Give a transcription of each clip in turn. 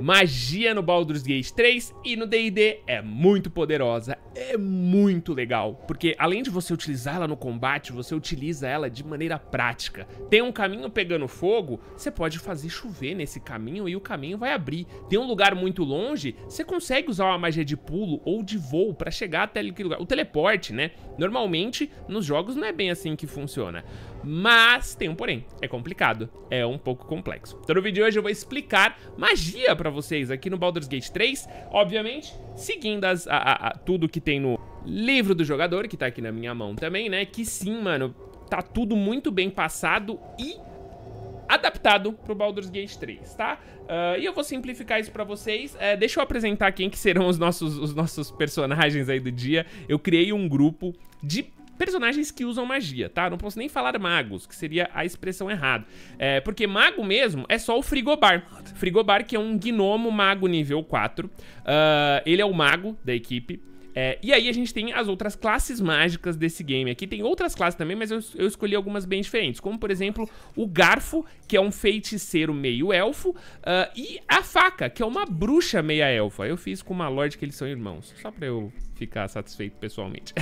magia no Baldur's Gate 3 e no D&D é muito poderosa, é muito legal, porque além de você utilizá-la no combate, você utiliza ela de maneira prática. Tem um caminho pegando fogo, você pode fazer chover nesse caminho e o caminho vai abrir. Tem um lugar muito longe, você consegue usar uma magia de pulo ou de voo para chegar até aquele lugar. O teleporte, né? Normalmente nos jogos não é bem assim que funciona. Mas tem um porém, é complicado, é um pouco complexo. Então no vídeo de hoje eu vou explicar magia pra vocês aqui no Baldur's Gate 3, obviamente seguindo as, a, a, a, tudo que tem no livro do jogador, que tá aqui na minha mão também, né? Que sim, mano, tá tudo muito bem passado e adaptado pro Baldur's Gate 3, tá? Uh, e eu vou simplificar isso pra vocês. Uh, deixa eu apresentar quem que serão os nossos, os nossos personagens aí do dia. Eu criei um grupo de personagens que usam magia, tá? Não posso nem falar magos, que seria a expressão errada. É, porque mago mesmo é só o Frigobar. Frigobar, que é um gnomo mago nível 4. Uh, ah, ele é o mago da equipe. É, e aí a gente tem as outras classes mágicas desse game aqui. Tem outras classes também, mas eu, eu, escolhi algumas bem diferentes. Como, por exemplo, o Garfo, que é um feiticeiro meio-elfo. Uh, e a Faca, que é uma bruxa meia-elfa. Eu fiz com uma Lorde que eles são irmãos. Só pra eu ficar satisfeito pessoalmente.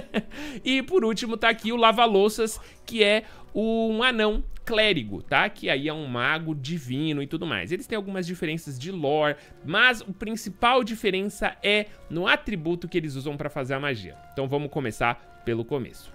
e por último tá aqui o lava-louças, que é um anão clérigo, tá? Que aí é um mago divino e tudo mais. Eles têm algumas diferenças de lore, mas o principal diferença é no atributo que eles usam para fazer a magia. Então vamos começar pelo começo.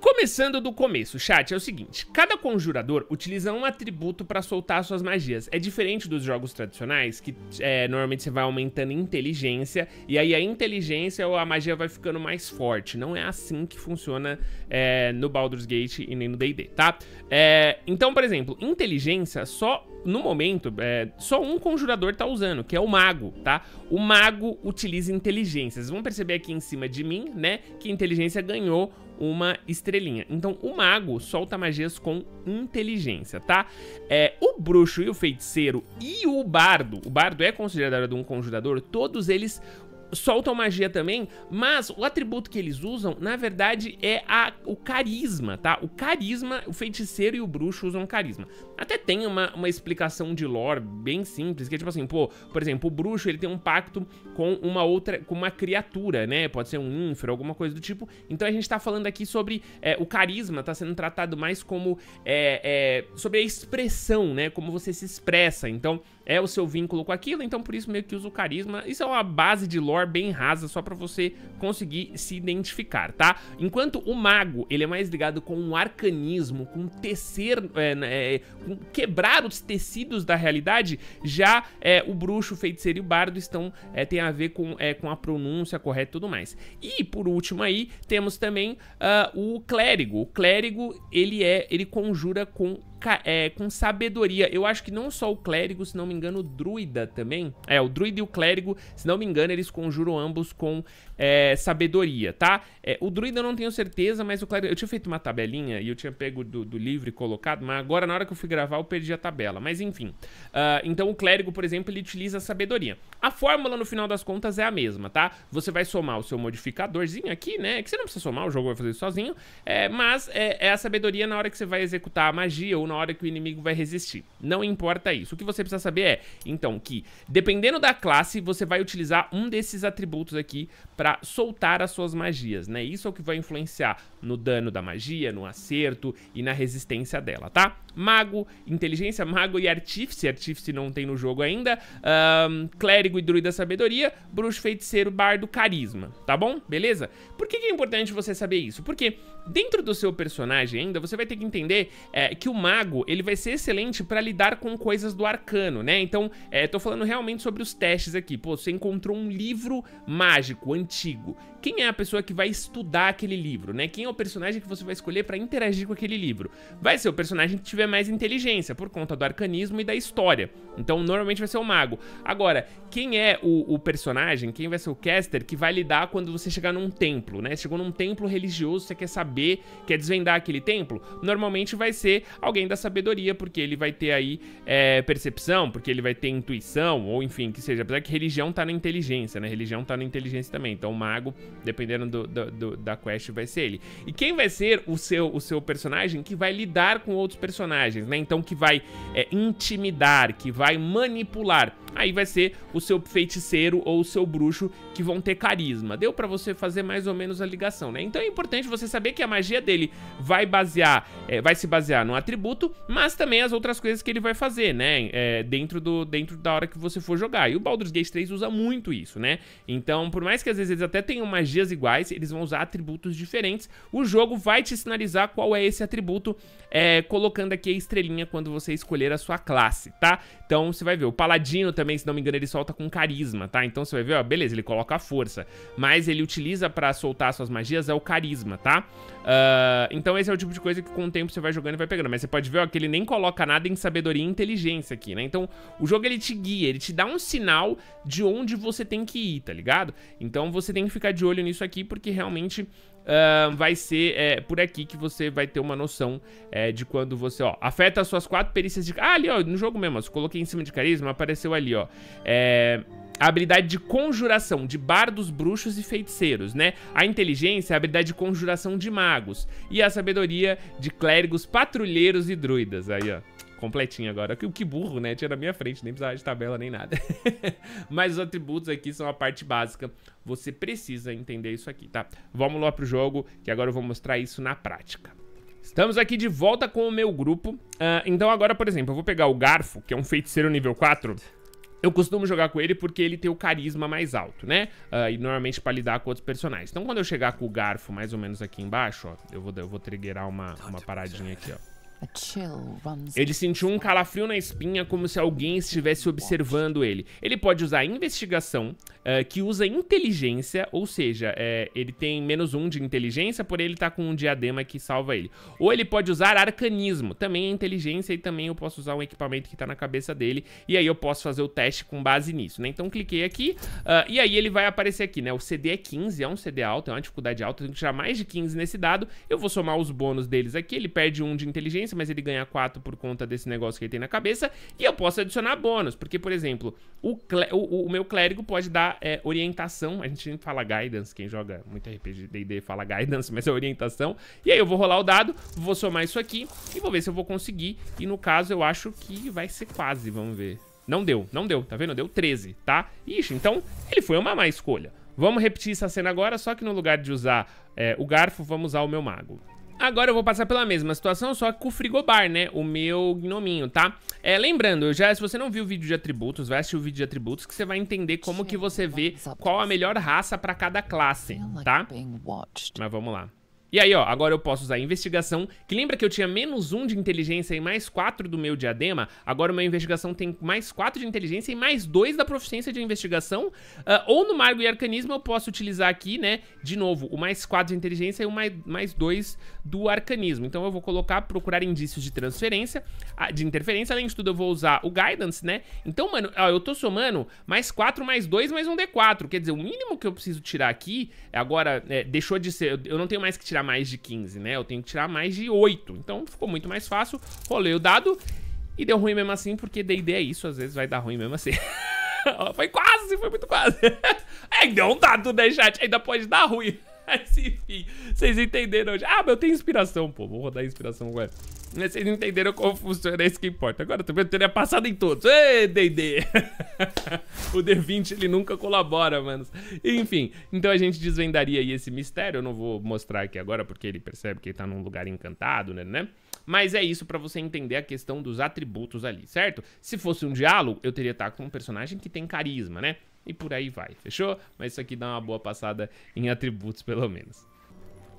Começando do começo, chat, é o seguinte, cada conjurador utiliza um atributo para soltar suas magias. É diferente dos jogos tradicionais, que é, normalmente você vai aumentando inteligência, e aí a inteligência ou a magia vai ficando mais forte. Não é assim que funciona é, no Baldur's Gate e nem no D&D, tá? É, então, por exemplo, inteligência só no momento, é, só um conjurador tá usando, que é o mago, tá? O mago utiliza inteligência. Vocês vão perceber aqui em cima de mim, né, que inteligência ganhou uma estrelinha. Então o mago solta magias com inteligência, tá? É, o bruxo e o feiticeiro e o bardo, o bardo é considerado um conjurador, todos eles soltam magia também, mas o atributo que eles usam, na verdade, é a, o carisma, tá? O carisma, o feiticeiro e o bruxo usam carisma. Até tem uma, uma explicação de lore bem simples, que é tipo assim, pô, por exemplo, o bruxo, ele tem um pacto com uma outra, com uma criatura, né? Pode ser um ínfero, alguma coisa do tipo. Então a gente tá falando aqui sobre é, o carisma, tá sendo tratado mais como, é, é, sobre a expressão, né? Como você se expressa, então é o seu vínculo com aquilo, então por isso meio que usa o carisma. Isso é uma base de lore bem rasa, só pra você conseguir se identificar, tá? Enquanto o mago, ele é mais ligado com um arcanismo, com tecer, é, né, é, com quebrar os tecidos da realidade, já é, o bruxo, o feiticeiro e o bardo estão, é, tem a ver com, é, com a pronúncia correta e tudo mais. E por último aí, temos também uh, o clérigo. O clérigo, ele é, ele conjura com é, com sabedoria. Eu acho que não só o clérigo, se não me engano, o druida também. É, o druida e o clérigo, se não me engano, eles conjuram ambos com é, sabedoria, tá? É, o druida eu não tenho certeza, mas o clérigo... Eu tinha feito uma tabelinha e eu tinha pego do, do livro e colocado, mas agora na hora que eu fui gravar eu perdi a tabela. Mas enfim. Uh, então o clérigo, por exemplo, ele utiliza a sabedoria. A fórmula, no final das contas, é a mesma, tá? Você vai somar o seu modificadorzinho aqui, né? Que você não precisa somar, o jogo vai fazer sozinho. É, mas é, é a sabedoria na hora que você vai executar a magia ou na hora que o inimigo vai resistir. Não importa isso. O que você precisa saber é, então, que dependendo da classe, você vai utilizar um desses atributos aqui para soltar as suas magias, né? Isso é o que vai influenciar no dano da magia, no acerto e na resistência dela, tá? Mago, inteligência, mago e artífice. Artífice não tem no jogo ainda. Um, clérigo e druida sabedoria. Bruxo, feiticeiro, bardo, carisma. Tá bom? Beleza? Por que, que é importante você saber isso? Porque dentro do seu personagem ainda, você vai ter que entender é, que o mago mago, ele vai ser excelente para lidar com coisas do arcano, né? Então, é, tô falando realmente sobre os testes aqui. Pô, você encontrou um livro mágico, antigo. Quem é a pessoa que vai estudar aquele livro, né? Quem é o personagem que você vai escolher para interagir com aquele livro? Vai ser o personagem que tiver mais inteligência, por conta do arcanismo e da história. Então, normalmente vai ser o mago. Agora, quem é o, o personagem, quem vai ser o caster que vai lidar quando você chegar num templo, né? Chegou num templo religioso, você quer saber, quer desvendar aquele templo? Normalmente vai ser alguém da sabedoria, porque ele vai ter aí é, percepção, porque ele vai ter intuição, ou enfim, que seja. Apesar que religião tá na inteligência, né? Religião tá na inteligência também. Então o mago, dependendo do, do, do, da quest, vai ser ele. E quem vai ser o seu, o seu personagem que vai lidar com outros personagens, né? Então que vai é, intimidar, que vai manipular aí vai ser o seu feiticeiro ou o seu bruxo que vão ter carisma. Deu pra você fazer mais ou menos a ligação, né? Então é importante você saber que a magia dele vai basear, é, vai se basear no atributo, mas também as outras coisas que ele vai fazer, né? É, dentro, do, dentro da hora que você for jogar. E o Baldur's Gate 3 usa muito isso, né? Então, por mais que às vezes eles até tenham magias iguais, eles vão usar atributos diferentes. O jogo vai te sinalizar qual é esse atributo, é, colocando aqui a estrelinha quando você escolher a sua classe, tá? Então, você vai ver, o Paladino também também, se não me engano, ele solta com carisma, tá? Então você vai ver, ó, beleza, ele coloca a força, mas ele utiliza pra soltar suas magias é o carisma, tá? Uh, então esse é o tipo de coisa que com o tempo você vai jogando e vai pegando, mas você pode ver, ó, que ele nem coloca nada em sabedoria e inteligência aqui, né? Então o jogo ele te guia, ele te dá um sinal de onde você tem que ir, tá ligado? Então você tem que ficar de olho nisso aqui, porque realmente vai ser é, por aqui que você vai ter uma noção é, de quando você, ó, afeta as suas quatro perícias de... Ah, ali, ó, no jogo mesmo, ó, coloquei em cima de carisma, apareceu ali, ó, é a habilidade de conjuração de bardos, bruxos e feiticeiros, né? A inteligência, é a habilidade de conjuração de magos. E a sabedoria de clérigos, patrulheiros e druidas. Aí, ó completinho agora. Que, que burro, né? Tinha na minha frente, nem precisava de tabela nem nada. Mas os atributos aqui são a parte básica. Você precisa entender isso aqui, tá? Vamos lá pro jogo, que agora eu vou mostrar isso na prática. Estamos aqui de volta com o meu grupo. Uh, então agora, por exemplo, eu vou pegar o Garfo, que é um feiticeiro nível 4. Eu costumo jogar com ele porque ele tem o carisma mais alto, né? Uh, e normalmente pra lidar com outros personagens. Então quando eu chegar com o Garfo mais ou menos aqui embaixo, ó. Eu vou, eu vou triggerar uma, uma paradinha aqui, ó. Ele sentiu um calafrio na espinha, como se alguém estivesse observando ele. Ele pode usar investigação, uh, que usa inteligência, ou seja, eh, ele tem menos um de inteligência, porém ele tá com um diadema que salva ele. Ou ele pode usar arcanismo, também é inteligência, e também eu posso usar um equipamento que tá na cabeça dele, e aí eu posso fazer o teste com base nisso, né? Então cliquei aqui, uh, e aí ele vai aparecer aqui, né? O CD é 15, é um CD alto, é uma dificuldade alta, eu tenho que tirar mais de 15 nesse dado. Eu vou somar os bônus deles aqui, ele perde um de inteligência, mas ele ganha 4 por conta desse negócio que ele tem na cabeça. E eu posso adicionar bônus, porque, por exemplo, o, o, o meu clérigo pode dar é, orientação. A gente fala guidance, quem joga muito RPG D&D fala guidance, mas é orientação. E aí eu vou rolar o dado, vou somar isso aqui e vou ver se eu vou conseguir. E no caso eu acho que vai ser quase, vamos ver. Não deu, não deu, tá vendo? Deu 13, tá? Ixi, então ele foi uma má escolha. Vamos repetir essa cena agora, só que no lugar de usar é, o garfo, vamos usar o meu mago. Agora eu vou passar pela mesma situação, só que com o frigobar, né? O meu gnominho, tá? É, lembrando, já se você não viu o vídeo de atributos, vai assistir o vídeo de atributos que você vai entender como que você vê qual a melhor raça pra cada classe, tá? Mas vamos lá. E aí, ó, agora eu posso usar investigação, que lembra que eu tinha menos um de inteligência e mais quatro do meu diadema? Agora o meu investigação tem mais quatro de inteligência e mais dois da proficiência de investigação. Uh, ou no Margo e Arcanismo eu posso utilizar aqui, né, de novo, o mais quatro de inteligência e o mais, mais dois do Arcanismo. Então eu vou colocar procurar indícios de transferência, ah, de interferência. Além de tudo, eu vou usar o Guidance, né? Então, mano, ó, eu tô somando mais quatro mais dois mais um D4. Quer dizer, o mínimo que eu preciso tirar aqui, é agora, é, deixou de ser... Eu não tenho mais que tirar tirar mais de 15, né? Eu tenho que tirar mais de 8. Então ficou muito mais fácil. Rolei o dado e deu ruim mesmo assim, porque D&D é isso. Às vezes vai dar ruim mesmo assim. foi quase, foi muito quase. é, deu um dado, né, chat? Ainda pode dar ruim. Mas enfim, vocês entenderam Ah, mas eu tenho inspiração, pô. Vou rodar inspiração agora. Vocês entenderam como funciona, é isso que importa. Agora também eu teria passado em todos. Ei, D&D! o D20, ele nunca colabora, mano. Enfim, então a gente desvendaria aí esse mistério. Eu não vou mostrar aqui agora, porque ele percebe que ele tá num lugar encantado, né, né? Mas é isso para você entender a questão dos atributos ali, certo? Se fosse um diálogo, eu teria estar tá com um personagem que tem carisma, né? E por aí vai, fechou? Mas isso aqui dá uma boa passada em atributos, pelo menos.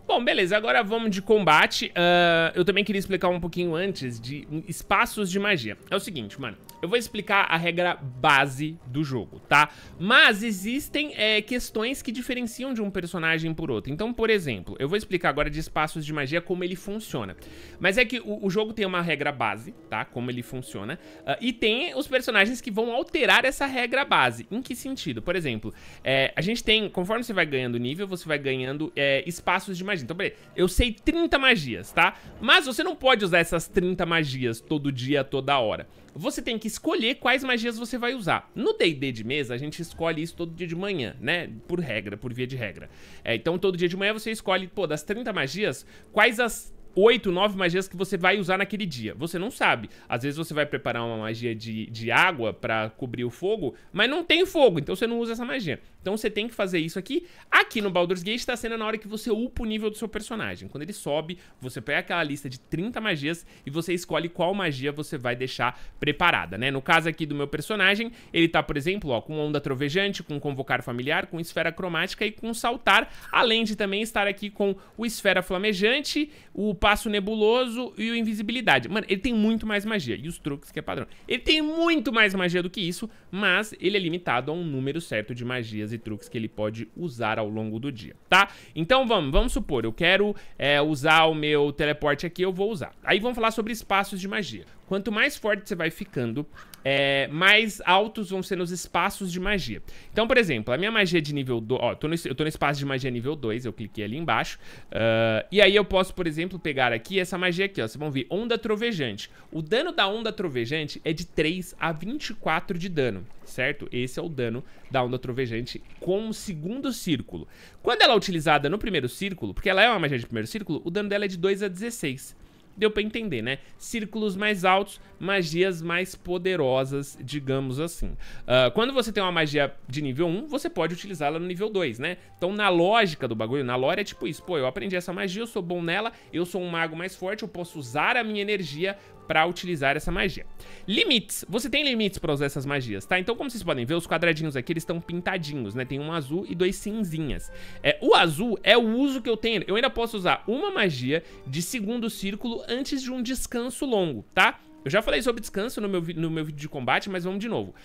Bom, beleza, agora vamos de combate. Uh, eu também queria explicar um pouquinho antes de espaços de magia. É o seguinte, mano. Eu vou explicar a regra base do jogo, tá? Mas existem é, questões que diferenciam de um personagem por outro. Então, por exemplo, eu vou explicar agora de espaços de magia como ele funciona. Mas é que o, o jogo tem uma regra base, tá? Como ele funciona. Uh, e tem os personagens que vão alterar essa regra base. Em que sentido? Por exemplo, é, a gente tem, conforme você vai ganhando nível, você vai ganhando é, espaços de magia. Então, peraí, eu sei 30 magias, tá? Mas você não pode usar essas 30 magias todo dia, toda hora você tem que escolher quais magias você vai usar. No D&D de mesa, a gente escolhe isso todo dia de manhã, né? Por regra, por via de regra. É, então, todo dia de manhã você escolhe, pô, das 30 magias, quais as 8, 9 magias que você vai usar naquele dia. Você não sabe. Às vezes você vai preparar uma magia de, de água para cobrir o fogo, mas não tem fogo, então você não usa essa magia. Então você tem que fazer isso aqui. Aqui no Baldur's Gate está sendo na hora que você upa o nível do seu personagem. Quando ele sobe, você pega aquela lista de 30 magias e você escolhe qual magia você vai deixar preparada, né? No caso aqui do meu personagem, ele tá, por exemplo, ó, com onda trovejante, com convocar familiar, com esfera cromática e com saltar, além de também estar aqui com o esfera flamejante, o passo nebuloso e o invisibilidade. Mano, ele tem muito mais magia. E os truques que é padrão. Ele tem muito mais magia do que isso, mas ele é limitado a um número certo de magias e truques que ele pode usar ao longo do dia, tá? Então vamos, vamos supor, eu quero é, usar o meu teleporte aqui, eu vou usar. Aí vamos falar sobre espaços de magia. Quanto mais forte você vai ficando, é, mais altos vão ser os espaços de magia. Então, por exemplo, a minha magia de nível 2... Ó, eu estou no, eu tô, no, espaço de magia nível 2, eu cliquei ali embaixo. Uh, e aí eu posso, por exemplo, pegar aqui essa magia aqui, ó. Vocês vão ver, onda trovejante. O dano da onda trovejante é de 3 a 24 de dano, certo? Esse é o dano da onda trovejante com o segundo círculo. Quando ela é utilizada no primeiro círculo, porque ela é uma magia de primeiro círculo, o dano dela é de 2 a 16 deu pra entender, né? Círculos mais altos, magias mais poderosas, digamos assim. Uh, quando você tem uma magia de nível 1, você pode utilizá-la no nível 2, né? Então, na lógica do bagulho, na lore é tipo isso. Pô, eu aprendi essa magia, eu sou bom nela, eu sou um mago mais forte, eu posso usar a minha energia para utilizar essa magia. Limites. Você tem limites para usar essas magias, tá? Então, como vocês podem ver, os quadradinhos aqui, eles estão pintadinhos, né? Tem um azul e dois cinzinhas. É, o azul é o uso que eu tenho. Eu ainda posso usar uma magia de segundo círculo antes de um descanso longo, tá? Eu já falei sobre descanso no meu, no meu vídeo de combate, mas vamos de novo.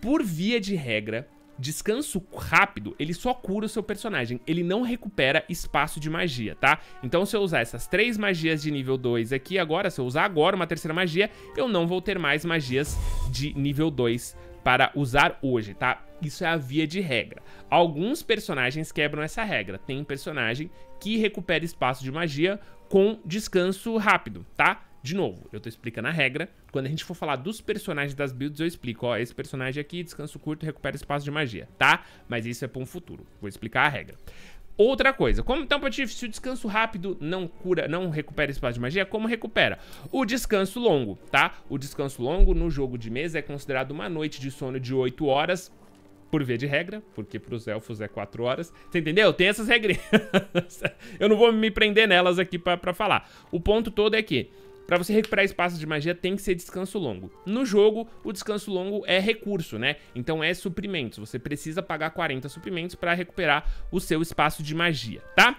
Por via de regra, Descanso rápido, ele só cura o seu personagem, ele não recupera espaço de magia, tá? Então se eu usar essas três magias de nível 2 aqui agora, se eu usar agora uma terceira magia, eu não vou ter mais magias de nível 2 para usar hoje, tá? Isso é a via de regra. Alguns personagens quebram essa regra. Tem um personagem que recupera espaço de magia com descanso rápido, tá? De novo, eu tô explicando a regra. Quando a gente for falar dos personagens das builds, eu explico. Ó, esse personagem aqui, descanso curto, recupera espaço de magia, tá? Mas isso é pra um futuro. Vou explicar a regra. Outra coisa, como tampa então, de se o descanso rápido não cura, não recupera espaço de magia, como recupera? O descanso longo, tá? O descanso longo no jogo de mesa é considerado uma noite de sono de 8 horas, por ver de regra, porque pros elfos é 4 horas. Você entendeu? Tem essas regrinhas. Eu não vou me prender nelas aqui pra, pra falar. O ponto todo é que para você recuperar espaços de magia tem que ser descanso longo. No jogo, o descanso longo é recurso, né? Então é suprimentos. Você precisa pagar 40 suprimentos para recuperar o seu espaço de magia, tá?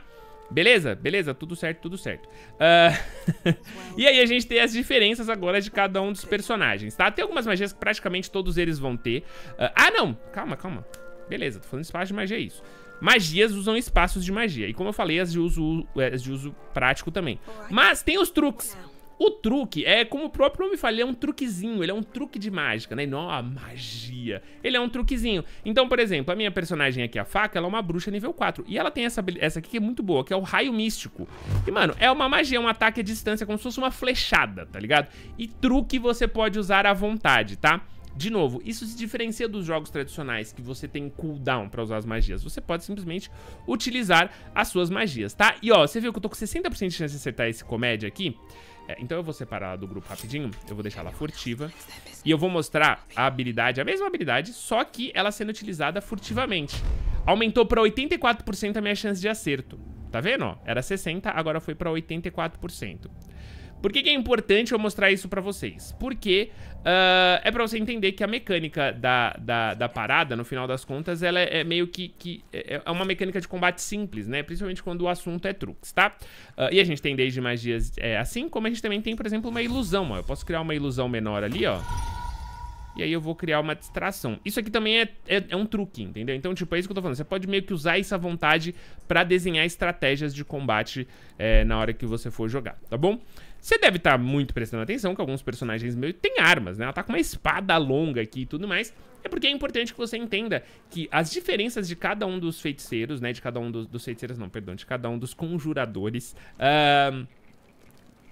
Beleza? Beleza, tudo certo, tudo certo. Uh... e aí a gente tem as diferenças agora de cada um dos personagens, tá? Tem algumas magias que praticamente todos eles vão ter. Uh... Ah, não! Calma, calma. Beleza, tô falando espaço de magia, é isso. Magias usam espaços de magia. E como eu falei, as de uso, é, as de uso prático também. Mas tem os truques. O truque é, como o próprio nome fala, ele é um truquezinho, ele é um truque de mágica, né? não é a magia. Ele é um truquezinho. Então, por exemplo, a minha personagem aqui, a faca, ela é uma bruxa nível 4. E ela tem essa, essa aqui que é muito boa, que é o raio místico. E, mano, é uma magia, é um ataque à distância, como se fosse uma flechada, tá ligado? E truque você pode usar à vontade, tá? De novo, isso se diferencia dos jogos tradicionais que você tem cooldown pra usar as magias. Você pode simplesmente utilizar as suas magias, tá? E ó, você viu que eu tô com 60% de chance de acertar esse comédia aqui? É, então eu vou separar ela do grupo rapidinho, eu vou deixar ela furtiva. E eu vou mostrar a habilidade, a mesma habilidade, só que ela sendo utilizada furtivamente. Aumentou pra 84% a minha chance de acerto. Tá vendo? Ó? Era 60, agora foi pra 84%. Por que, que é importante eu mostrar isso pra vocês? Porque uh, é pra você entender que a mecânica da, da, da parada, no final das contas, ela é, é meio que, que, É, é, é uma mecânica de combate simples, né? Principalmente quando o assunto é truques, tá? Uh, e a gente tem desde magias é, assim, como a gente também tem, por exemplo, uma ilusão, ó. Eu posso criar uma ilusão menor ali, ó. E aí eu vou criar uma distração. Isso aqui também é, é, é, um truque, entendeu? Então, tipo, é isso que eu tô falando. Você pode meio que usar essa vontade pra desenhar estratégias de combate é, na hora que você for jogar, tá bom? Você deve estar tá muito prestando atenção que alguns personagens meio têm armas, né? Ela tá com uma espada longa aqui e tudo mais. É porque é importante que você entenda que as diferenças de cada um dos feiticeiros, né? De cada um dos, dos feiticeiros, não, perdão, de cada um dos conjuradores. Uh,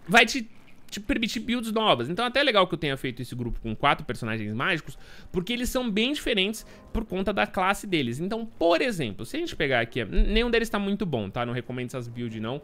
vai te te permitir builds novas. Então é até é legal que eu tenha feito esse grupo com quatro personagens mágicos, porque eles são bem diferentes por conta da classe deles. Então, por exemplo, se a gente pegar aqui, nenhum deles tá muito bom, tá? Não recomendo essas builds não, uh,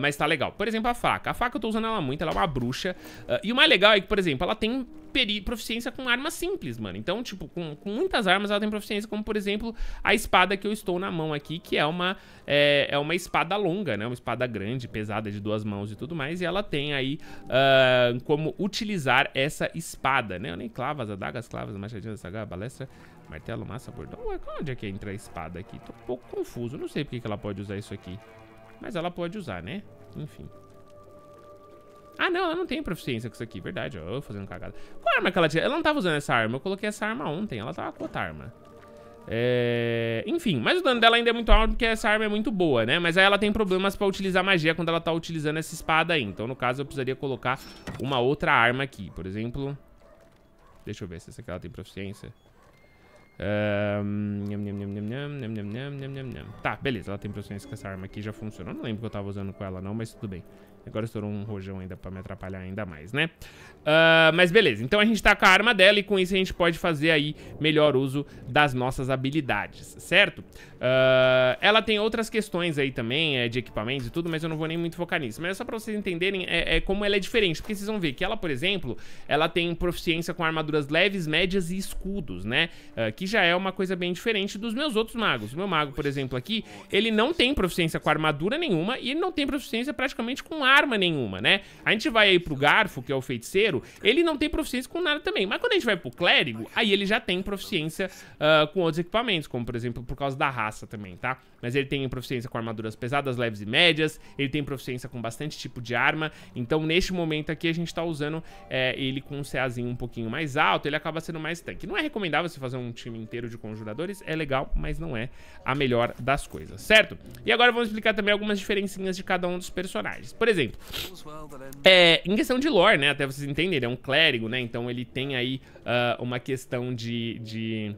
mas tá legal. Por exemplo, a faca. A faca eu tô usando ela muito, ela é uma bruxa. Uh, e o mais legal é que, por exemplo, ela tem peri proficiência com armas simples, mano. Então, tipo, com, com, muitas armas ela tem proficiência, como por exemplo a espada que eu estou na mão aqui, que é uma, é, é uma espada longa, né? Uma espada grande, pesada, de duas mãos e tudo mais. E ela tem aí uh, como utilizar essa espada, né? Eu nem clavas, adagas, clavas, machadinhas, saga, balestra, martelo, massa, bordão. Ué, onde é que entra a espada aqui? Tô um pouco confuso, não sei porque que ela pode usar isso aqui. Mas ela pode usar, né? Enfim. Ah, não, ela não tem proficiência com isso aqui. Verdade, ó, eu fazendo cagada. Qual arma que ela tinha? Ela não tava usando essa arma. Eu coloquei essa arma ontem. Ela tava com outra arma. É... Enfim, mas o dano dela ainda é muito alto porque essa arma é muito boa, né? Mas aí ela tem problemas pra utilizar magia quando ela tá utilizando essa espada aí. Então, no caso, eu precisaria colocar uma outra arma aqui. Por exemplo... Deixa eu ver se essa aqui ela tem proficiência. Um... Tá, beleza, ela tem proficiência com essa arma aqui, já funcionou. Não lembro que eu tava usando com ela não, mas tudo bem. Agora estourou um rojão ainda pra me atrapalhar ainda mais, né? Uh, mas beleza, então a gente tá com a arma dela e com isso a gente pode fazer aí melhor uso das nossas habilidades, certo? Uh, ela tem outras questões aí também, é, de equipamentos e tudo, mas eu não vou nem muito focar nisso. Mas é só pra vocês entenderem é, é como ela é diferente, porque vocês vão ver que ela, por exemplo, ela tem proficiência com armaduras leves, médias e escudos, né? Uh, que já é uma coisa bem diferente dos meus outros magos. O meu mago, por exemplo, aqui, ele não tem proficiência com armadura nenhuma e ele não tem proficiência praticamente com arma arma nenhuma, né? A gente vai aí pro Garfo, que é o feiticeiro, ele não tem proficiência com nada também. Mas quando a gente vai pro Clérigo, aí ele já tem proficiência uh, com outros equipamentos, como por exemplo, por causa da raça também, tá? Mas ele tem proficiência com armaduras pesadas, leves e médias. Ele tem proficiência com bastante tipo de arma. Então, neste momento aqui, a gente tá usando é, ele com um CAzinho um pouquinho mais alto. Ele acaba sendo mais tanque. Não é recomendável você fazer um time inteiro de conjuradores. É legal, mas não é a melhor das coisas, certo? E agora vamos explicar também algumas diferencinhas de cada um dos personagens. Por exemplo, é, em questão de lore, né? Até vocês entenderem, ele é um clérigo, né? Então, ele tem aí uh, uma questão de... de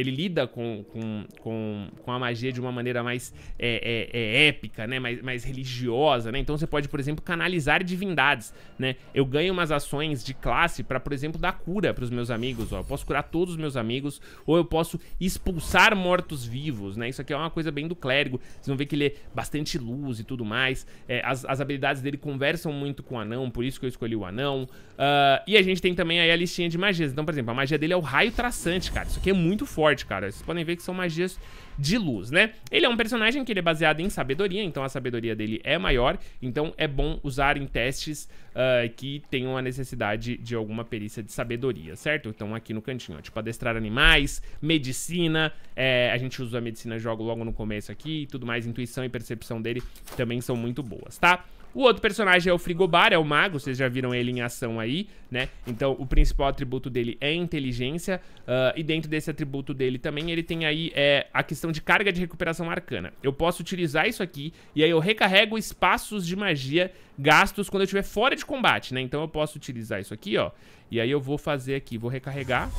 ele lida com, com, com, com a magia de uma maneira mais é, é, é épica, né? Mais, mais religiosa, né? Então você pode, por exemplo, canalizar divindades, né? Eu ganho umas ações de classe para, por exemplo, dar cura para os meus amigos, ó. Eu posso curar todos os meus amigos, ou eu posso expulsar mortos-vivos, né? Isso aqui é uma coisa bem do clérigo. Vocês vão ver que ele é bastante luz e tudo mais. É, as, as habilidades dele conversam muito com o anão, por isso que eu escolhi o anão. Uh, e a gente tem também aí a listinha de magias. Então, por exemplo, a magia dele é o raio traçante, cara. Isso aqui é muito forte forte, cara. Vocês podem ver que são magias de luz, né? Ele é um personagem que ele é baseado em sabedoria, então a sabedoria dele é maior, então é bom usar em testes uh, que tenham a necessidade de alguma perícia de sabedoria, certo? Então aqui no cantinho, ó, tipo adestrar animais, medicina, é, a gente usa a medicina jogo logo no começo aqui e tudo mais, intuição e percepção dele também são muito boas, tá? O outro personagem é o Frigobar, é o mago, vocês já viram ele em ação aí, né? Então o principal atributo dele é inteligência, uh, e dentro desse atributo dele também ele tem aí é, a questão de carga de recuperação arcana. Eu posso utilizar isso aqui, e aí eu recarrego espaços de magia gastos quando eu estiver fora de combate, né? Então eu posso utilizar isso aqui, ó, e aí eu vou fazer aqui, vou recarregar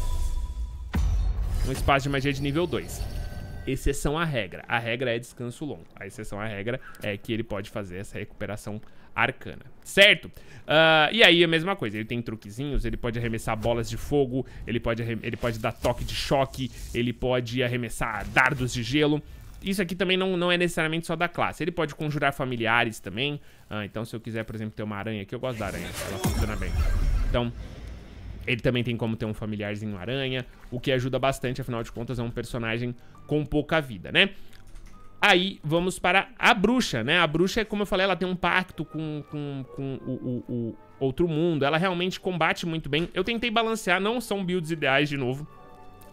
um espaço de magia de nível 2 exceção à regra. A regra é descanso longo. A exceção à regra é que ele pode fazer essa recuperação arcana, certo? Uh, e aí a mesma coisa, ele tem truquezinhos, ele pode arremessar bolas de fogo, ele pode, ele pode dar toque de choque, ele pode arremessar dardos de gelo. Isso aqui também não, não é necessariamente só da classe. Ele pode conjurar familiares também. Uh, então, se eu quiser, por exemplo, ter uma aranha aqui, eu gosto da aranha. Ela funciona bem. Então, ele também tem como ter um familiarzinho aranha, o que ajuda bastante, afinal de contas é um personagem com pouca vida, né? Aí vamos para a bruxa, né? A bruxa, é, como eu falei, ela tem um pacto com, com, com o, o, o outro mundo. Ela realmente combate muito bem. Eu tentei balancear, não são builds ideais de novo.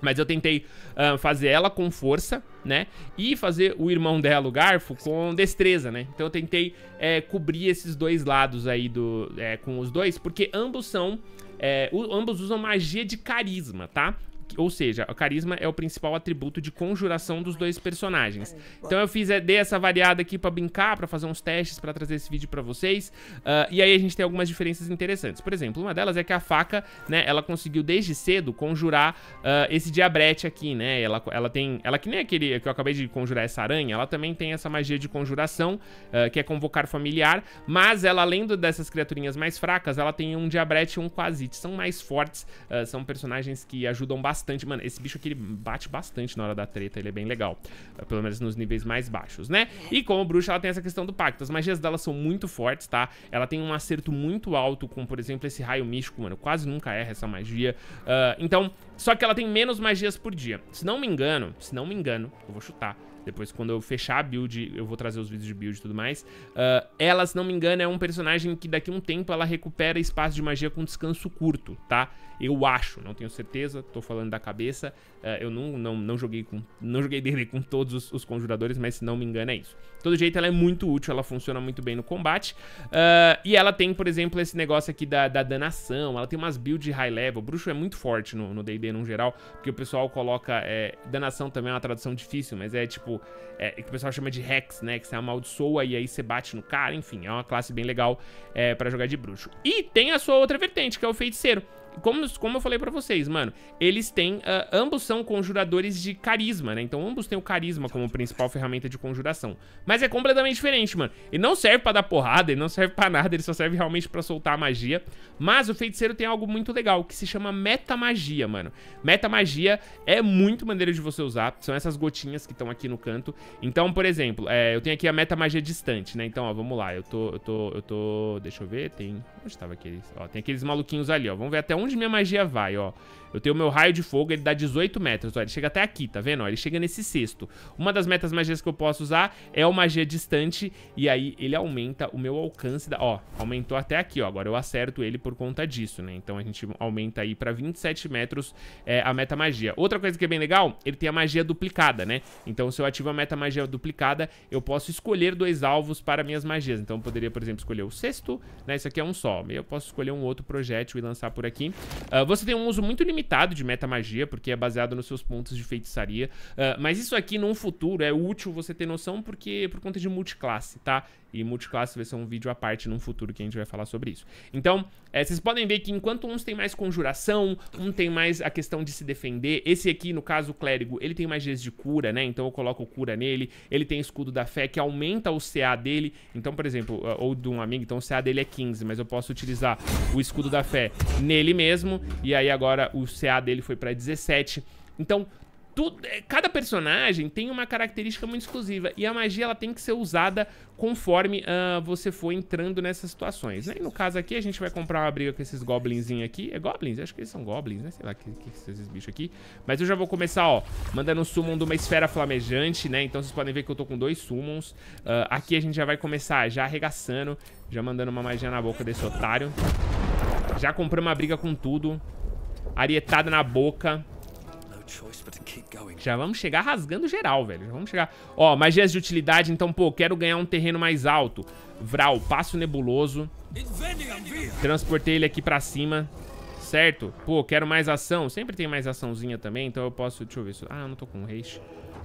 Mas eu tentei uh, fazer ela com força, né? E fazer o irmão dela, o Garfo, com destreza, né? Então eu tentei é, cobrir esses dois lados aí do, é, com os dois, porque ambos são é, ambos usam magia de carisma, tá? Ou seja, o carisma é o principal atributo de conjuração dos dois personagens. É, então eu fiz, é, dei essa variada aqui pra brincar, pra fazer uns testes, pra trazer esse vídeo pra vocês. Uh, e aí a gente tem algumas diferenças interessantes. Por exemplo, uma delas é que a faca, né, ela conseguiu desde cedo conjurar uh, esse diabrete aqui, né? Ela, ela tem... Ela que nem aquele que eu acabei de conjurar essa aranha, ela também tem essa magia de conjuração, uh, que é convocar familiar. Mas ela, além dessas criaturinhas mais fracas, ela tem um diabrete e um quasite. São mais fortes, são personagens que ajudam bastante bastante. Mano, esse bicho aqui ele bate bastante na hora da treta, ele é bem legal. É, pelo menos nos níveis mais baixos, né? É. E como bruxa, ela tem essa questão do pacto. As magias dela são muito fortes, tá? Ela tem um acerto muito alto com, por exemplo, esse raio místico, mano. Quase nunca erra essa magia. Uh, então, só que ela tem menos magias por dia. Se não me engano, se não me engano, eu vou chutar. Depois, quando eu fechar a build, eu vou trazer os vídeos de build e tudo mais. Uh, ela, se não me engano, é um personagem que daqui a um tempo ela recupera espaço de magia com descanso curto, tá? Eu acho, não tenho certeza, tô falando da cabeça. Uh, eu não, não, não joguei com não joguei D&D com todos os, os, conjuradores, mas se não me engano é isso. De todo jeito, ela é muito útil, ela funciona muito bem no combate. Uh, e ela tem, por exemplo, esse negócio aqui da, da danação, ela tem umas builds high level. O bruxo é muito forte no D&D no, no geral, porque o pessoal coloca... É, danação também é uma tradução difícil, mas é tipo... É, que o pessoal chama de Rex, né? Que você amaldiçoa e aí você bate no cara, enfim. É uma classe bem legal é, para jogar de bruxo. E tem a sua outra vertente, que é o feiticeiro como, como eu falei para vocês, mano, eles têm. Uh, ambos são conjuradores de carisma, né? Então ambos têm o carisma como principal ferramenta de conjuração. Mas é completamente diferente, mano. Ele não serve para dar porrada, ele não serve para nada, ele só serve realmente para soltar a magia. Mas o feiticeiro tem algo muito legal, que se chama metamagia, mano. Metamagia é muito maneiro de você usar. São essas gotinhas que estão aqui no canto. Então, por exemplo, é, eu tenho aqui a metamagia distante, né? Então, ó, vamos lá. Eu tô. Eu tô. Eu tô. Deixa eu ver. Tem. Onde tava aqueles? Ó, tem aqueles maluquinhos ali, ó. Vamos ver até onde onde minha magia vai, ó. Eu tenho o meu raio de fogo, ele dá 18 metros, ó, ele chega até aqui, tá vendo? Ó, ele chega nesse cesto. Uma das metas magias que eu posso usar é o magia distante, e aí ele aumenta o meu alcance, da... ó, aumentou até aqui, ó, agora eu acerto ele por conta disso, né? Então a gente aumenta aí pra 27 metros é, a meta magia. Outra coisa que é bem legal, ele tem a magia duplicada, né? Então se eu ativo a meta magia duplicada, eu posso escolher dois alvos para minhas magias. Então eu poderia, por exemplo, escolher o cesto, né? Isso aqui é um só. Eu posso escolher um outro projétil e lançar por aqui. Uh, você tem um uso muito limitado limitado de metamagia, porque é baseado nos seus pontos de feitiçaria. Uh, mas isso aqui, num futuro, é útil você ter noção porque por conta de multiclasse, tá? E multiclasse vai ser um vídeo à parte num futuro que a gente vai falar sobre isso. Então, é, vocês podem ver que enquanto uns tem mais conjuração, um tem mais a questão de se defender. Esse aqui, no caso, o clérigo, ele tem magias de cura, né? Então eu coloco cura nele. Ele tem escudo da fé que aumenta o CA dele. Então, por exemplo, ou de um amigo, então o CA dele é 15, mas eu posso utilizar o escudo da fé nele mesmo. E aí agora o CA dele foi pra 17. Então, tudo, é, cada personagem tem uma característica muito exclusiva e a magia ela tem que ser usada conforme uh, você for entrando nessas situações, né? E no caso aqui a gente vai comprar uma briga com esses goblins aqui. É goblins? acho que eles são goblins, né? Sei lá que, que são esses bichos aqui. Mas eu já vou começar, ó, mandando o summon de uma esfera flamejante, né? Então vocês podem ver que eu tô com dois summons. Uh, aqui a gente já vai começar já arregaçando, já mandando uma magia na boca desse otário. Já comprando uma briga com tudo. Arietada na boca. Já vamos chegar rasgando geral, velho. Já vamos chegar... Ó, magias de utilidade. Então, pô, quero ganhar um terreno mais alto. Vral, passo nebuloso. Transportei ele aqui pra cima. Certo? Pô, quero mais ação. Sempre tem mais açãozinha também, então eu posso... Deixa eu ver isso. Ah, eu não tô com haste.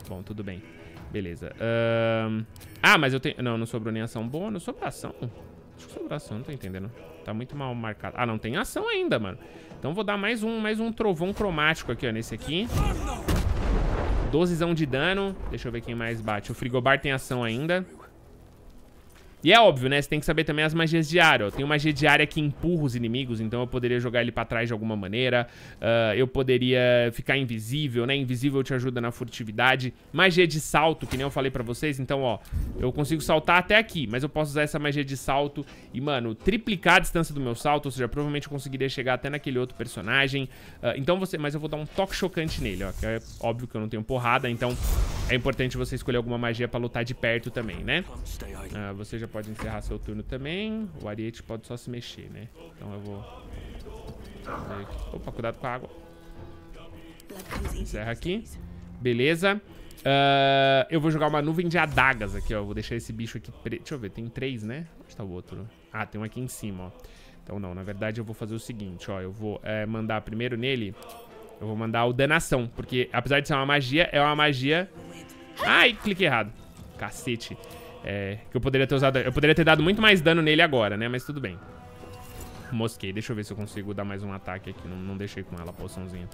Bom, tudo bem. Beleza. Um... Ah, mas eu tenho... Não, não sobrou nem ação boa. Não sobrou ação. Acho que sobrou ação, não tô entendendo. Tá muito mal marcado. Ah, não tem ação ainda, mano. Então vou dar mais um, mais um trovão cromático aqui, ó, nesse aqui. Dozezão de dano. Deixa eu ver quem mais bate. O frigobar tem ação ainda. E é óbvio, né? Você tem que saber também as magias diárias. área. Eu tenho magia diária que empurra os inimigos, então eu poderia jogar ele pra trás de alguma maneira. Uh, eu poderia ficar invisível, né? Invisível te ajuda na furtividade. Magia de salto, que nem eu falei pra vocês. Então, ó, eu consigo saltar até aqui, mas eu posso usar essa magia de salto e, mano, triplicar a distância do meu salto. Ou seja, provavelmente eu conseguiria chegar até naquele outro personagem. Uh, então você... Mas eu vou dar um toque chocante nele, ó. Que é óbvio que eu não tenho porrada, então é importante você escolher alguma magia pra lutar de perto também, né? Ah, você já pode encerrar seu turno também. O ariete pode só se mexer, né? Então eu vou... Opa, cuidado com a água. Encerra aqui. Beleza. Uh, eu vou jogar uma nuvem de adagas aqui, ó. Vou deixar esse bicho aqui Deixa eu ver, tem três, né? Onde tá o outro? Ah, tem um aqui em cima, ó. Então não, na verdade eu vou fazer o seguinte, ó. Eu vou é, mandar primeiro nele eu vou mandar o danação, porque apesar de ser uma magia, é uma magia... Ai, cliquei errado. Cacete. É, que eu poderia ter usado... Eu poderia ter dado muito mais dano nele agora, né? Mas tudo bem. Mosquei. Deixa eu ver se eu consigo dar mais um ataque aqui. Não, não deixei com ela a poçãozinha.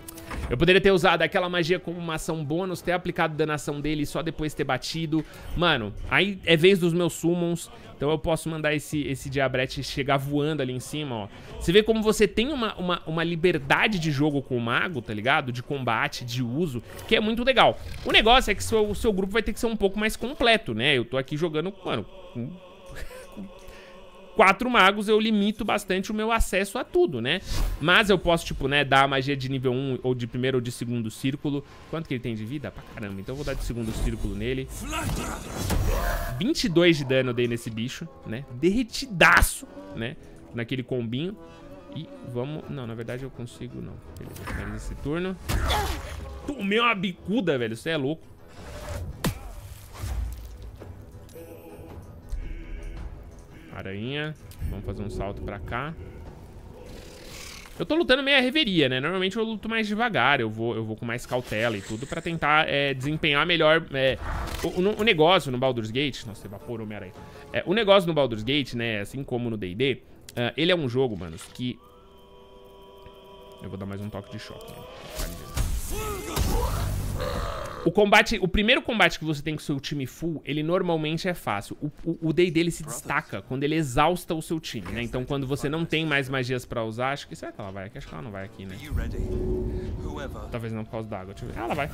Eu poderia ter usado aquela magia como uma ação bônus, ter aplicado danação dele e só depois ter batido. Mano, aí é vez dos meus summons. Então eu posso mandar esse, esse diabrete chegar voando ali em cima, ó. Você vê como você tem uma, uma, uma liberdade de jogo com o mago, tá ligado? De combate, de uso, que é muito legal. O negócio é que seu, o seu grupo vai ter que ser um pouco mais completo, né? Eu tô aqui jogando, mano, com quatro magos, eu limito bastante o meu acesso a tudo, né? Mas eu posso, tipo, né, dar a magia de nível 1 ou de primeiro ou de segundo círculo. Quanto que ele tem de vida? Pra caramba. Então eu vou dar de segundo círculo nele. 22 de dano eu dei nesse bicho, né? Derretidaço, né? Naquele combinho. E vamos... Não, na verdade eu consigo não. Beleza, tá nesse turno. Tomei uma bicuda, velho. Você é louco. Aranha. Vamos fazer um salto pra cá. Eu tô lutando meio a reveria, né? Normalmente eu luto mais devagar, eu vou, eu vou com mais cautela e tudo pra tentar é, desempenhar melhor... É, o, o, negócio no Baldur's Gate... Nossa, evaporou minha aranha. É, o negócio no Baldur's Gate, né? Assim como no D&D, uh, é, ele é um jogo, mano, que... Eu vou dar mais um toque de choque. Né? O combate, o primeiro combate que você tem com o seu time full, ele normalmente é fácil. O day dele se destaca quando ele exausta o seu time, né? Então quando você não tem mais magias pra usar, acho que será que ela vai aqui? Acho que ela não vai aqui, né? Talvez não por causa da água, deixa eu ver. Ah, ela vai.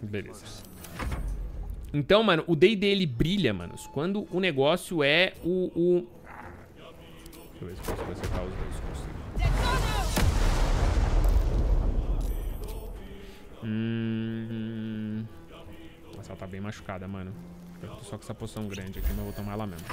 Beleza. Então, mano, o day dele brilha, manos, quando o negócio é o... o... Deixa eu ver se eu posso acertar os dois. Hum... Nossa, ela tá bem machucada, mano. Eu tô só com essa poção grande aqui, mas eu vou tomar ela mesmo.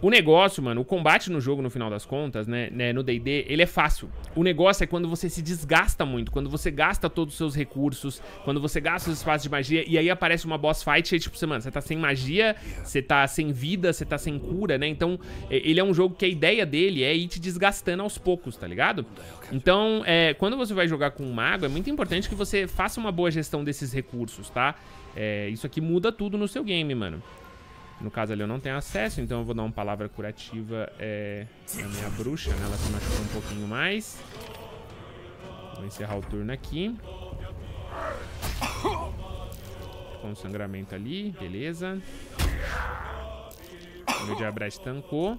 O negócio, mano, o combate no jogo, no final das contas, né, né no D&D, ele é fácil. O negócio é quando você se desgasta muito, quando você gasta todos os seus recursos, quando você gasta os espaços de magia, e aí aparece uma boss fight, e tipo, você, mano, você tá sem magia, você tá sem vida, você tá sem cura, né? Então, ele é um jogo que a ideia dele é ir te desgastando aos poucos, tá ligado? Então, é, quando você vai jogar com um mago, é muito importante que você faça uma boa gestão desses recursos, tá? É, isso aqui muda tudo no seu game, mano. No caso ali eu não tenho acesso, então eu vou dar uma palavra curativa é, na minha bruxa, né? Ela se machucou um pouquinho mais. Vou encerrar o turno aqui. Ficou um sangramento ali, beleza. O meu diabrete tancou.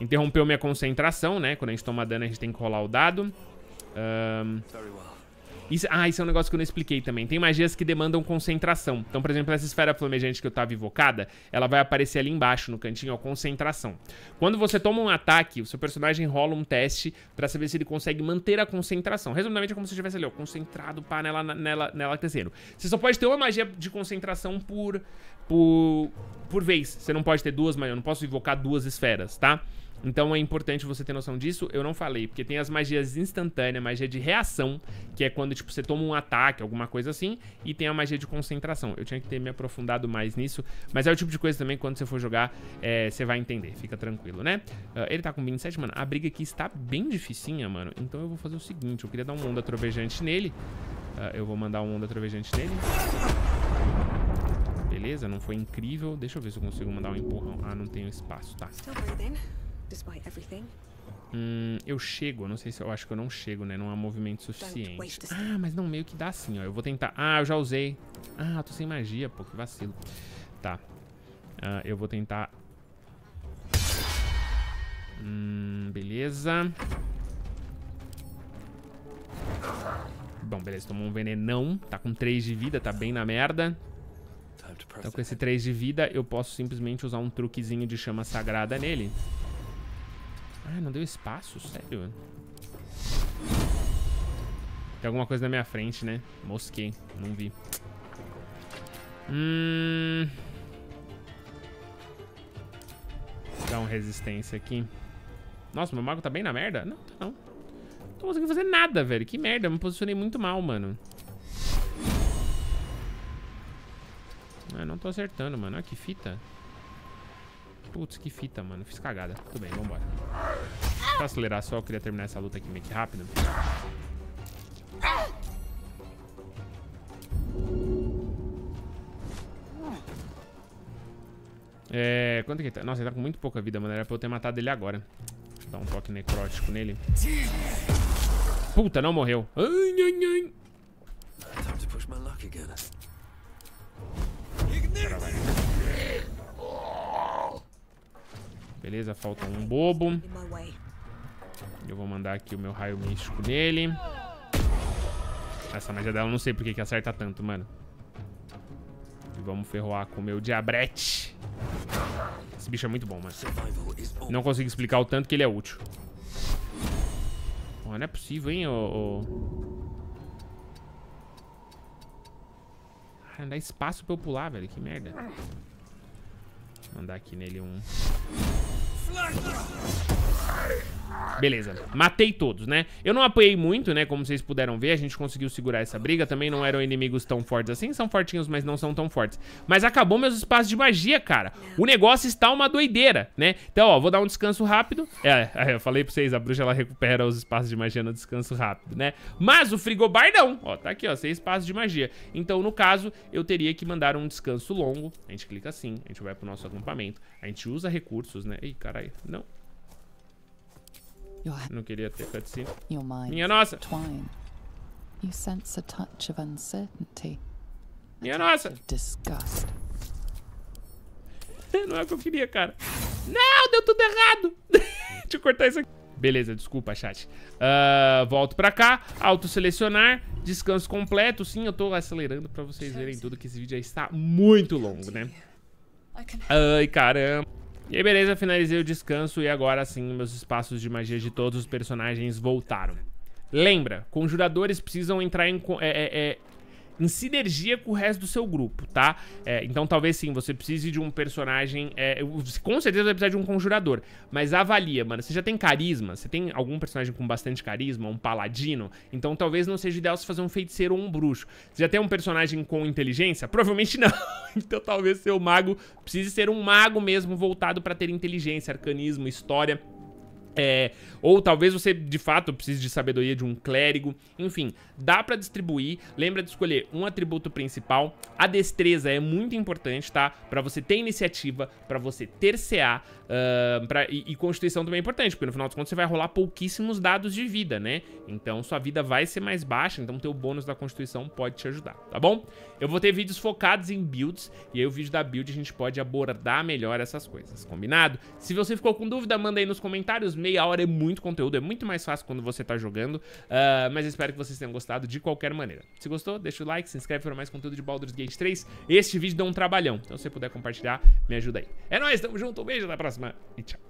Interrompeu minha concentração, né? Quando a gente toma dano, a gente tem que rolar o dado. Um, isso, ah, isso é um negócio que eu não expliquei também. Tem magias que demandam concentração. Então, por exemplo, essa esfera flamejante que eu tava invocada, ela vai aparecer ali embaixo, no cantinho, ó, concentração. Quando você toma um ataque, o seu personagem rola um teste pra saber se ele consegue manter a concentração. Resumidamente, é como se estivesse ali, ó, concentrado, pá, nela, nela, nela crescendo. Você só pode ter uma magia de concentração por... por... por vez. Você não pode ter duas magias, eu não posso invocar duas esferas, tá? Então é importante você ter noção disso. Eu não falei, porque tem as magias instantâneas, magia de reação, que é quando tipo você toma um ataque, alguma coisa assim, e tem a magia de concentração. Eu tinha que ter me aprofundado mais nisso, mas é o tipo de coisa também quando você for jogar, é, você vai entender, fica tranquilo, né? Uh, ele tá com 27, mano. A briga aqui está bem dificinha, mano. Então eu vou fazer o seguinte, eu queria dar um onda trovejante nele. Uh, eu vou mandar um onda trovejante nele. Beleza, não foi incrível. Deixa eu ver se eu consigo mandar um empurrão. Ah, não tenho espaço, tá. Still Hum, eu chego, não sei se eu acho que eu não chego, né? Não há movimento suficiente. Ah, mas não, meio que dá assim, ó. Eu vou tentar. Ah, eu já usei. Ah, tô sem magia, pô, que vacilo. Tá. Ah, eu vou tentar. Hum, beleza. Bom, beleza, tomou um venenão. Tá com 3 de vida, tá bem na merda. Então com esse 3 de vida eu posso simplesmente usar um truquezinho de chama sagrada nele. Ah, não deu espaço? Sério? Tem alguma coisa na minha frente, né? Mosquei. Não vi. Hum... Dá um resistência aqui. Nossa, meu mago tá bem na merda? Não, tá não. Não tô conseguindo fazer nada, velho. Que merda. Eu me posicionei muito mal, mano. Ah, não tô acertando, mano. Olha que fita. Putz, que fita, mano. Fiz cagada. Tudo bem, vambora. Pra acelerar só, eu queria terminar essa luta aqui meio que rápido. É... Quanto que ele tá? Nossa, ele tá com muito pouca vida, mano. Era pra eu ter matado ele agora. Deixa eu dar um toque necrótico nele. Puta, não morreu. Ai, ai, ai. Né? Beleza, falta um bobo. Eu vou mandar aqui o meu raio místico nele. Essa magia dela, eu não sei porque que acerta tanto, mano. E vamos ferroar com o meu diabrete. Esse bicho é muito bom, mano. Não consigo explicar o tanto que ele é útil. Porra, não é possível, hein, ô... Ah, não dá espaço pra eu pular, velho. Que merda. Vou mandar aqui nele um... Flash! Beleza, matei todos, né? Eu não apoiei muito, né? Como vocês puderam ver, a gente conseguiu segurar essa briga. Também não eram inimigos tão fortes assim. São fortinhos, mas não são tão fortes. Mas acabou meus espaços de magia, cara. O negócio está uma doideira, né? Então, ó, vou dar um descanso rápido. É, é eu falei pra vocês, a bruxa, ela recupera os espaços de magia no descanso rápido, né? Mas o frigobar não. Ó, tá aqui, ó, seis espaços de magia. Então, no caso, eu teria que mandar um descanso longo. A gente clica assim, a gente vai pro nosso acampamento. A gente usa recursos, né? Ih, caralho, não. Não queria ter cutscene. Assim. Minha nossa! You sense a touch of uncertainty. Minha nossa! Disgust. Não é o que eu queria, cara. Não, deu tudo errado! Deixa eu cortar isso aqui. Beleza, desculpa, chat. Uh, volto pra cá, auto-selecionar, descanso completo. Sim, eu tô acelerando pra vocês verem tudo, que esse vídeo já está muito longo, né? Ai, caramba. E aí, beleza, finalizei o descanso e agora sim meus espaços de magia de todos os personagens voltaram. Lembra, conjuradores precisam entrar em. É, é, é, em sinergia com o resto do seu grupo, tá? É, então talvez sim, você precise de um personagem... É, com certeza vai precisar de um conjurador, mas avalia, mano. Você já tem carisma? Você tem algum personagem com bastante carisma? Um paladino? Então talvez não seja ideal você fazer um feiticeiro ou um bruxo. Você já tem um personagem com inteligência? Provavelmente não. então talvez seu mago precise ser um mago mesmo voltado pra ter inteligência, arcanismo, história... É, ou talvez você de fato precise de sabedoria de um clérigo. Enfim, dá para distribuir. Lembra de escolher um atributo principal. A destreza é muito importante, tá? Para você ter iniciativa, para você ter CA. Uh, pra, e, e, constituição também é importante, porque no final dos contos você vai rolar pouquíssimos dados de vida, né? Então sua vida vai ser mais baixa, então ter o bônus da constituição pode te ajudar, tá bom? Eu vou ter vídeos focados em builds, e aí o vídeo da build a gente pode abordar melhor essas coisas, combinado? Se você ficou com dúvida, manda aí nos comentários, meia hora é muito conteúdo, é muito mais fácil quando você tá jogando, uh, mas espero que vocês tenham gostado de qualquer maneira. Se gostou, deixa o like, se inscreve para mais conteúdo de Baldur's Gate 3, este vídeo deu um trabalhão, então se você puder compartilhar, me ajuda aí. É nóis, tamo junto, um beijo, até a próxima. y chao.